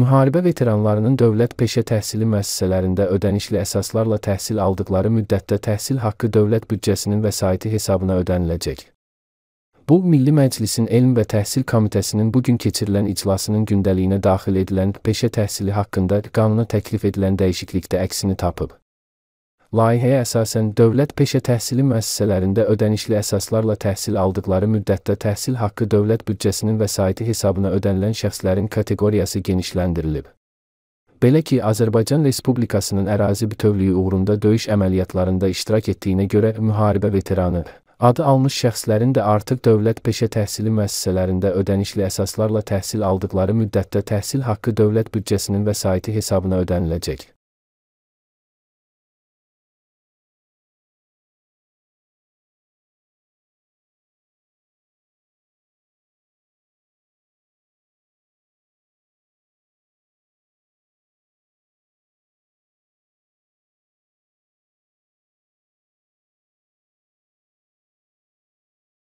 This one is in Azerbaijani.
müharibə veteranlarının dövlət peşə təhsili müəssisələrində ödənişli əsaslarla təhsil aldıqları müddətdə təhsil haqqı dövlət büdcəsinin vəsaiti hesabına ödəniləcək. Bu, Milli Məclisin Elm və Təhsil Komitəsinin bu gün keçirilən iclasının gündəliyinə daxil edilən peşə təhsili haqqında qanuna təklif edilən dəyişiklikdə əksini tapıb. Layihəyə əsasən dövlət peşə təhsili müəssisələrində ödənişli əsaslarla təhsil aldıqları müddətdə təhsil haqqı dövlət büdcəsinin vəsaiti hesabına ödənilən şəxslərin kateqoriyası genişləndirilib. Belə ki, Azərbaycan Respublikasının ərazi bütövlüyü uğrunda döyüş əməliyyatlarında iştirak etdiyinə görə müharibə veteranı adı almış şəxslərin də artıq dövlət peşə təhsili müəssisələrində ödənişli əsaslarla təhsil aldıqları müddətdə təhsil haqqı dövlət büdcəsinin vəsaiti hesabına ödəniləcək.